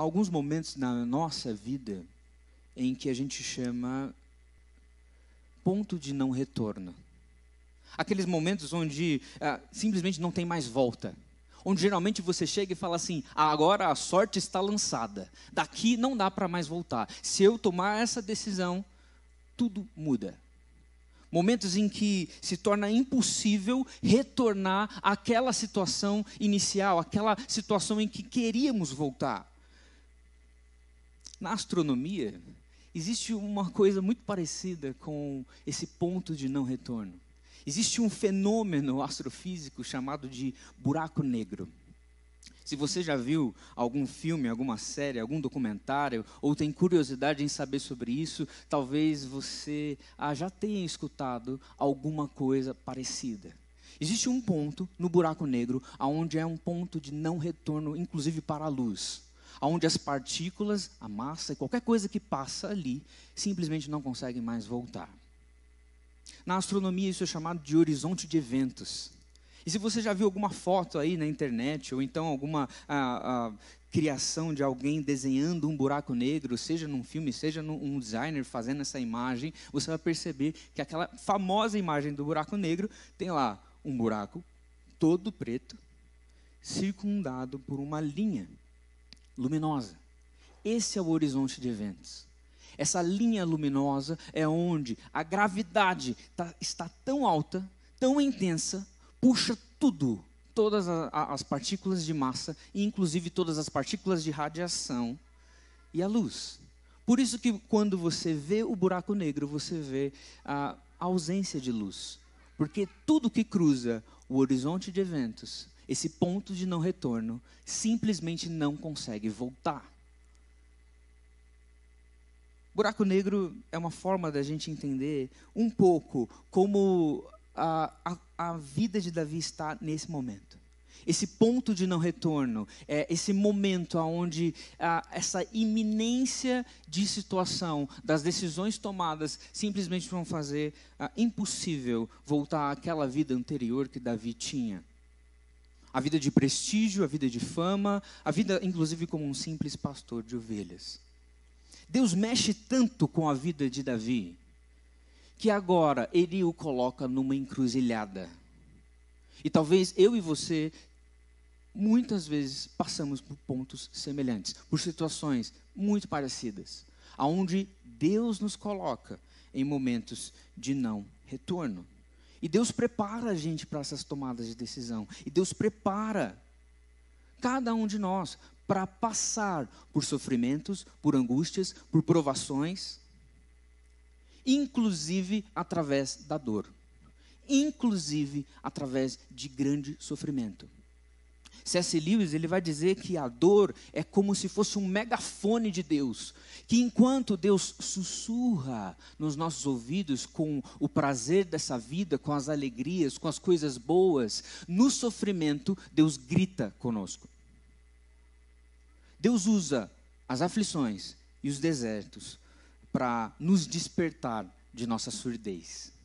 alguns momentos na nossa vida em que a gente chama ponto de não retorno. Aqueles momentos onde ah, simplesmente não tem mais volta. Onde geralmente você chega e fala assim: ah, agora a sorte está lançada, daqui não dá para mais voltar. Se eu tomar essa decisão, tudo muda. Momentos em que se torna impossível retornar àquela situação inicial, àquela situação em que queríamos voltar. Na astronomia, existe uma coisa muito parecida com esse ponto de não retorno. Existe um fenômeno astrofísico chamado de buraco negro. Se você já viu algum filme, alguma série, algum documentário, ou tem curiosidade em saber sobre isso, talvez você ah, já tenha escutado alguma coisa parecida. Existe um ponto no buraco negro, onde é um ponto de não retorno, inclusive para a luz onde as partículas, a massa e qualquer coisa que passa ali simplesmente não conseguem mais voltar. Na astronomia, isso é chamado de horizonte de eventos. E se você já viu alguma foto aí na internet, ou então alguma a, ah, a, ah, criação de alguém desenhando um buraco negro, seja num filme, seja num, um designer fazendo essa imagem, você vai perceber que aquela famosa imagem do buraco negro tem lá um buraco todo preto, circundado por uma linha luminosa. Esse é o horizonte de eventos. Essa linha luminosa é onde a gravidade tá, está tão alta, tão intensa, puxa tudo, todas a, a, as partículas de massa, inclusive todas as partículas de radiação e a luz. Por isso que quando você vê o buraco negro, você vê a ausência de luz. Porque tudo que cruza o horizonte de eventos esse ponto de não retorno, simplesmente não consegue voltar. Buraco negro é uma forma da gente entender um pouco como a, a, a vida de Davi está nesse momento esse ponto de não retorno, é esse momento onde essa iminência de situação, das decisões tomadas, simplesmente vão fazer impossível voltar àquela vida anterior que Davi tinha. A vida de prestígio, a vida de fama, a vida, inclusive, como um simples pastor de ovelhas. Deus mexe tanto com a vida de Davi, que agora ele o coloca numa encruzilhada. E talvez eu e você, muitas vezes, passamos por pontos semelhantes, por situações muito parecidas, aonde Deus nos coloca em momentos de não retorno. E Deus prepara a gente para essas tomadas de decisão. E Deus prepara cada um de nós para passar por sofrimentos, por angústias, por provações, inclusive através da dor, inclusive através de grande sofrimento. C.S. Lewis ele vai dizer que a dor é como se fosse um megafone de Deus, que enquanto Deus sussurra nos nossos ouvidos com o prazer dessa vida, com as alegrias, com as coisas boas, no sofrimento Deus grita conosco. Deus usa as aflições e os desertos para nos despertar de nossa surdez.